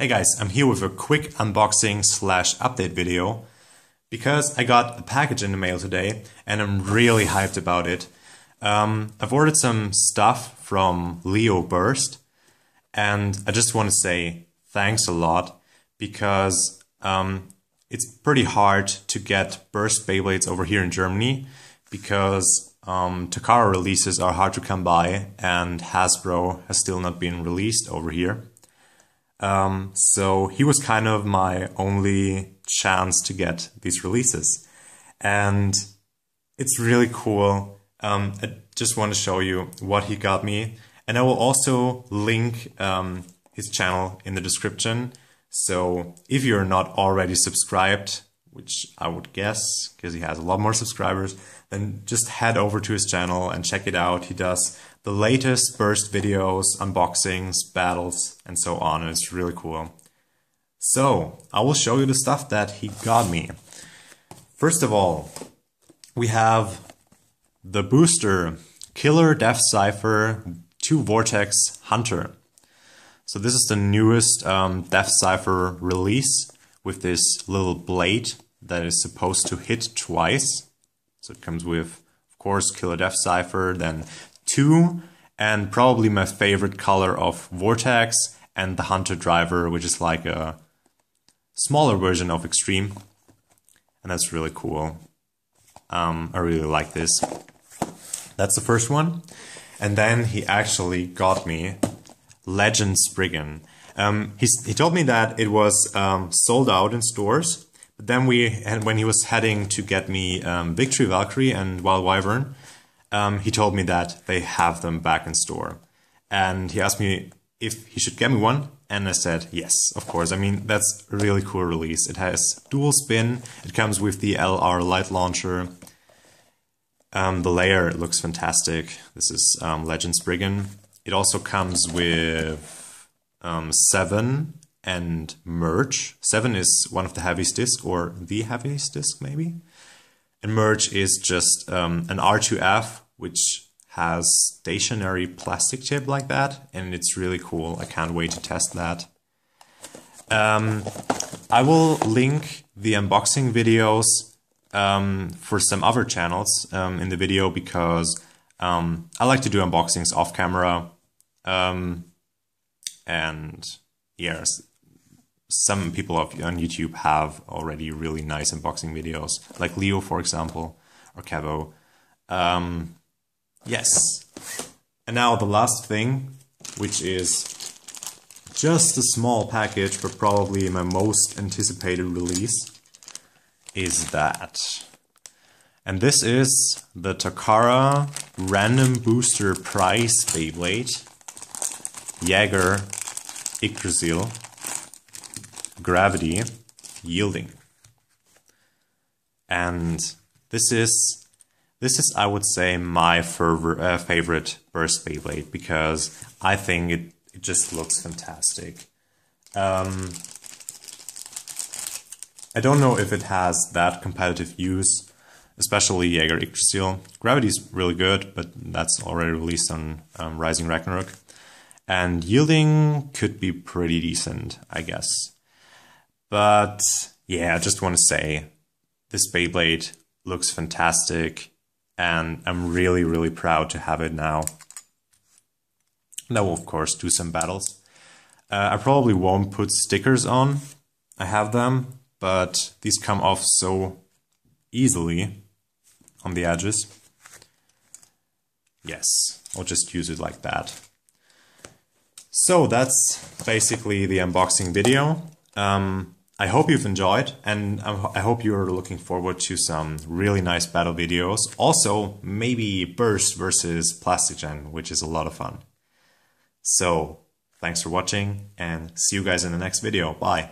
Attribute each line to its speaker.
Speaker 1: Hey guys, I'm here with a quick unboxing slash update video because I got a package in the mail today and I'm really hyped about it. Um, I've ordered some stuff from Leo Burst and I just want to say thanks a lot because um, it's pretty hard to get Burst Beyblades over here in Germany because um, Takara releases are hard to come by and Hasbro has still not been released over here. Um, so he was kind of my only chance to get these releases. And it's really cool. Um, I just want to show you what he got me. And I will also link um, his channel in the description. So if you're not already subscribed, which I would guess because he has a lot more subscribers, then just head over to his channel and check it out. He does the latest burst videos, unboxings, battles, and so on. And it's really cool. So I will show you the stuff that he got me. First of all, we have the booster Killer Death Cipher 2 Vortex Hunter. So this is the newest um, Death Cipher release with this little blade that is supposed to hit twice. So it comes with, of course, Killer Death Cipher, then two, and probably my favorite color of Vortex and the Hunter Driver, which is like a smaller version of Extreme. And that's really cool. Um, I really like this. That's the first one. And then he actually got me Legend Spriggan. Um, he, he told me that it was um, sold out in stores, but then we, and when he was heading to get me um, Victory Valkyrie and Wild Wyvern, um, he told me that they have them back in store. And he asked me if he should get me one, and I said yes, of course. I mean, that's a really cool release. It has dual spin, it comes with the LR light launcher. Um, the layer looks fantastic. This is um, Legends Brigand. It also comes with um, 7 and merge. 7 is one of the heaviest disk or the heaviest disk maybe. And merge is just um, an R2F which has stationary plastic chip like that and it's really cool. I can't wait to test that. Um, I will link the unboxing videos um, for some other channels um, in the video because um, I like to do unboxings off camera. Um, and yes, some people on YouTube have already really nice unboxing videos, like Leo, for example, or kevo Um, yes. And now the last thing, which is just a small package, but probably my most anticipated release, is that. And this is the Takara Random Booster Prize Beyblade. Jaeger, Yggdrasil, gravity, yielding. And this is this is I would say my uh, favorite burst Beyblade because I think it, it just looks fantastic. Um, I don't know if it has that competitive use, especially Jaeger Yggdrasil. Gravity is really good, but that's already released on um, Rising Ragnarok and yielding could be pretty decent, I guess. But yeah, I just want to say this Beyblade looks fantastic and I'm really, really proud to have it now. Now, of course, do some battles. Uh, I probably won't put stickers on. I have them, but these come off so easily on the edges. Yes, I'll just use it like that. So that's basically the unboxing video. Um, I hope you've enjoyed and I hope you're looking forward to some really nice battle videos. Also, maybe Burst versus Plastigen, which is a lot of fun. So, thanks for watching and see you guys in the next video. Bye!